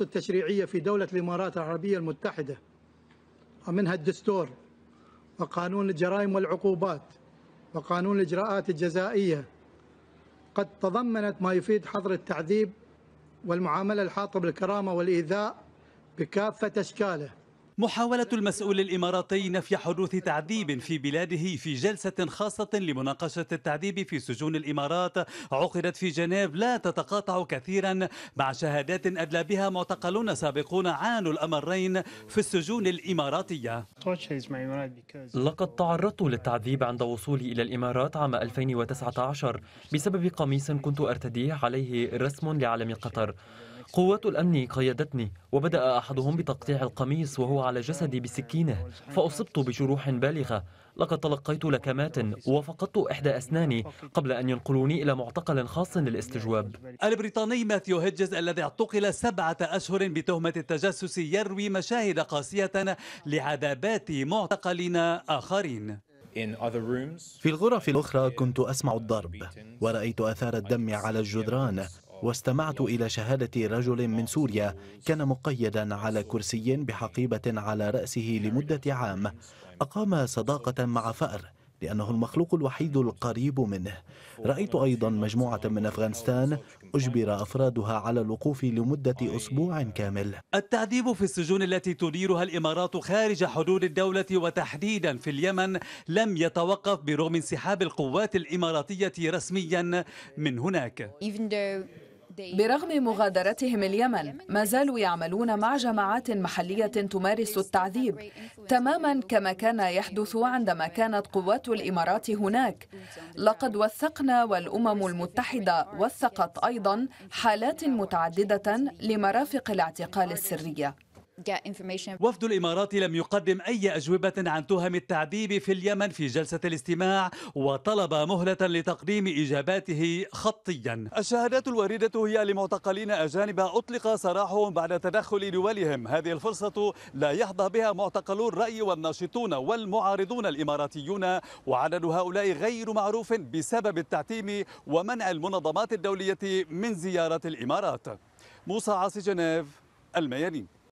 النصوص التشريعية في دولة الإمارات العربية المتحدة ومنها الدستور وقانون الجرائم والعقوبات وقانون الإجراءات الجزائية قد تضمنت ما يفيد حظر التعذيب والمعاملة الحاطة بالكرامة والإيذاء بكافة أشكاله محاولة المسؤول الإماراتي نفي حدوث تعذيب في بلاده في جلسة خاصة لمناقشة التعذيب في سجون الإمارات عقدت في جنيف لا تتقاطع كثيرا مع شهادات أدلى بها معتقلون سابقون عانوا الأمرين في السجون الإماراتية لقد تعرضت للتعذيب عند وصولي إلى الإمارات عام 2019 بسبب قميص كنت أرتديه عليه رسم لعلم قطر قوات الأمن قيدتني وبدأ أحدهم بتقطيع القميص وهو على جسدي بسكينه فأصبت بجروح بالغة لقد تلقيت لكمات وفقدت إحدى أسناني قبل أن ينقلوني إلى معتقل خاص للاستجواب البريطاني ماثيو هيدجز الذي اعتقل سبعة أشهر بتهمة التجسس يروي مشاهد قاسية لعذابات معتقلين آخرين في الغرف الأخرى كنت أسمع الضرب ورأيت أثار الدم على الجدران واستمعت إلى شهادة رجل من سوريا كان مقيدا على كرسي بحقيبة على رأسه لمدة عام أقام صداقة مع فأر لأنه المخلوق الوحيد القريب منه رأيت أيضا مجموعة من أفغانستان أجبر أفرادها على الوقوف لمدة أسبوع كامل التعذيب في السجون التي تديرها الإمارات خارج حدود الدولة وتحديدا في اليمن لم يتوقف برغم انسحاب القوات الإماراتية رسميا من هناك برغم مغادرتهم اليمن ما زالوا يعملون مع جماعات محلية تمارس التعذيب تماما كما كان يحدث عندما كانت قوات الإمارات هناك لقد وثقنا والأمم المتحدة وثقت أيضا حالات متعددة لمرافق الاعتقال السرية وفد الإمارات لم يقدم أي أجوبة عن تهم التعذيب في اليمن في جلسة الاستماع وطلب مهلة لتقديم إجاباته خطيا الشهادات الواردة هي لمعتقلين أجانب أطلق سراحهم بعد تدخل دولهم هذه الفرصة لا يحظى بها معتقلو الرأي والناشطون والمعارضون الإماراتيون وعدد هؤلاء غير معروف بسبب التعتيم ومنع المنظمات الدولية من زيارة الإمارات موسى عاصي جنيف الميادين